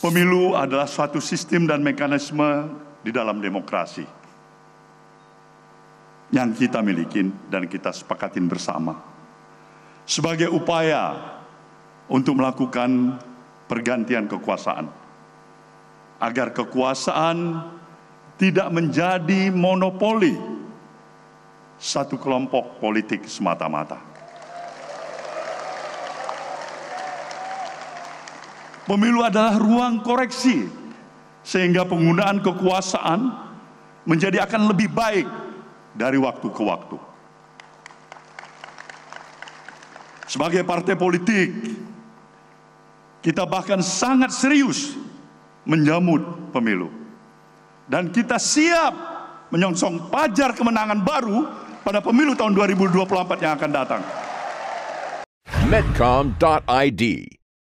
Pemilu adalah suatu sistem dan mekanisme di dalam demokrasi yang kita miliki dan kita sepakatin bersama sebagai upaya untuk melakukan pergantian kekuasaan agar kekuasaan tidak menjadi monopoli satu kelompok politik semata-mata. Pemilu adalah ruang koreksi sehingga penggunaan kekuasaan menjadi akan lebih baik dari waktu ke waktu. Sebagai partai politik, kita bahkan sangat serius menjamut pemilu. Dan kita siap menyongsong pajar kemenangan baru pada pemilu tahun 2024 yang akan datang. Medcom.id